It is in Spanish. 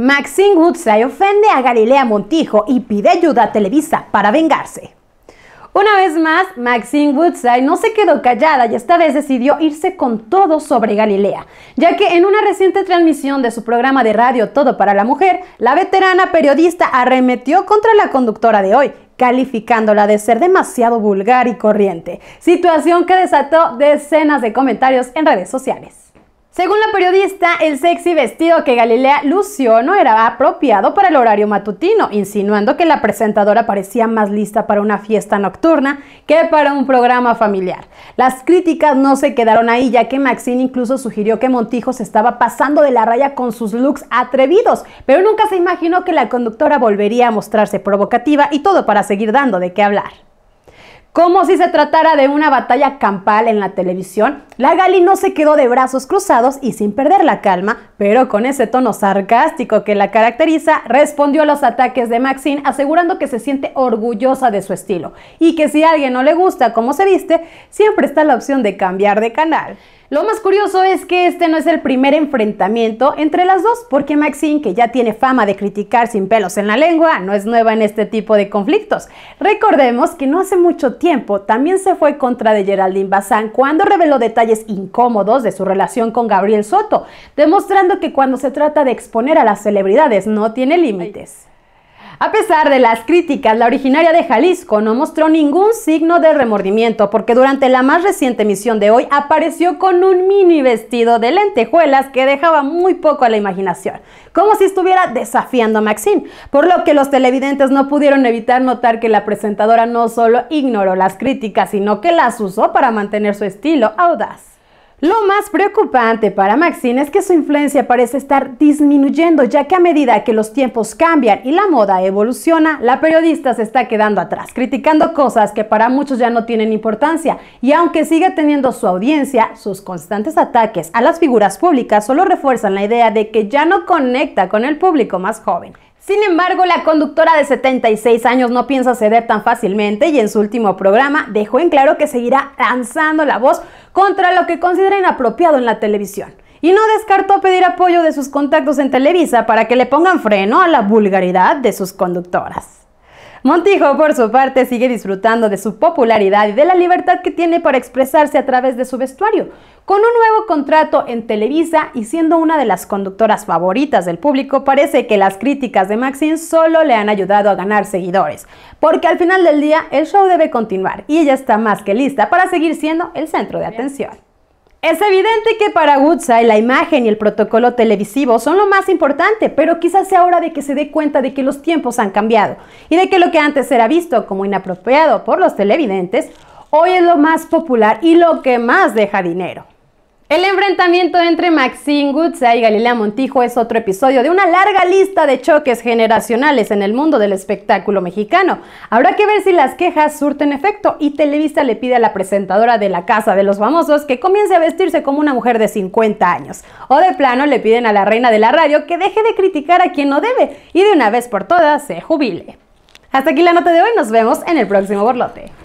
Maxine Woodside ofende a Galilea Montijo y pide ayuda a Televisa para vengarse. Una vez más, Maxine Woodside no se quedó callada y esta vez decidió irse con todo sobre Galilea, ya que en una reciente transmisión de su programa de radio Todo para la Mujer, la veterana periodista arremetió contra la conductora de hoy, calificándola de ser demasiado vulgar y corriente, situación que desató decenas de comentarios en redes sociales. Según la periodista, el sexy vestido que Galilea lució no era apropiado para el horario matutino, insinuando que la presentadora parecía más lista para una fiesta nocturna que para un programa familiar. Las críticas no se quedaron ahí, ya que Maxine incluso sugirió que Montijo se estaba pasando de la raya con sus looks atrevidos, pero nunca se imaginó que la conductora volvería a mostrarse provocativa y todo para seguir dando de qué hablar como si se tratara de una batalla campal en la televisión, la Gali no se quedó de brazos cruzados y sin perder la calma, pero con ese tono sarcástico que la caracteriza, respondió a los ataques de Maxine asegurando que se siente orgullosa de su estilo y que si a alguien no le gusta cómo se viste, siempre está la opción de cambiar de canal. Lo más curioso es que este no es el primer enfrentamiento entre las dos, porque Maxine, que ya tiene fama de criticar sin pelos en la lengua, no es nueva en este tipo de conflictos. Recordemos que no hace mucho tiempo también se fue contra de Geraldine Bazán cuando reveló detalles incómodos de su relación con Gabriel Soto, demostrando que cuando se trata de exponer a las celebridades no tiene límites. A pesar de las críticas, la originaria de Jalisco no mostró ningún signo de remordimiento porque durante la más reciente emisión de hoy apareció con un mini vestido de lentejuelas que dejaba muy poco a la imaginación, como si estuviera desafiando a Maxine, por lo que los televidentes no pudieron evitar notar que la presentadora no solo ignoró las críticas, sino que las usó para mantener su estilo audaz. Lo más preocupante para Maxine es que su influencia parece estar disminuyendo, ya que a medida que los tiempos cambian y la moda evoluciona, la periodista se está quedando atrás, criticando cosas que para muchos ya no tienen importancia. Y aunque siga teniendo su audiencia, sus constantes ataques a las figuras públicas solo refuerzan la idea de que ya no conecta con el público más joven. Sin embargo, la conductora de 76 años no piensa ceder tan fácilmente y en su último programa dejó en claro que seguirá lanzando la voz contra lo que considera inapropiado en la televisión. Y no descartó pedir apoyo de sus contactos en Televisa para que le pongan freno a la vulgaridad de sus conductoras. Montijo, por su parte, sigue disfrutando de su popularidad y de la libertad que tiene para expresarse a través de su vestuario, con un nuevo contrato en Televisa y siendo una de las conductoras favoritas del público, parece que las críticas de Maxine solo le han ayudado a ganar seguidores, porque al final del día el show debe continuar y ella está más que lista para seguir siendo el centro de atención. Es evidente que para Woodside la imagen y el protocolo televisivo son lo más importante, pero quizás sea hora de que se dé cuenta de que los tiempos han cambiado y de que lo que antes era visto como inapropiado por los televidentes, hoy es lo más popular y lo que más deja dinero. El enfrentamiento entre Maxine Guzza y Galilea Montijo es otro episodio de una larga lista de choques generacionales en el mundo del espectáculo mexicano. Habrá que ver si las quejas surten efecto y Televisa le pide a la presentadora de La Casa de los Famosos que comience a vestirse como una mujer de 50 años. O de plano le piden a la reina de la radio que deje de criticar a quien no debe y de una vez por todas se jubile. Hasta aquí la nota de hoy, nos vemos en el próximo borlote.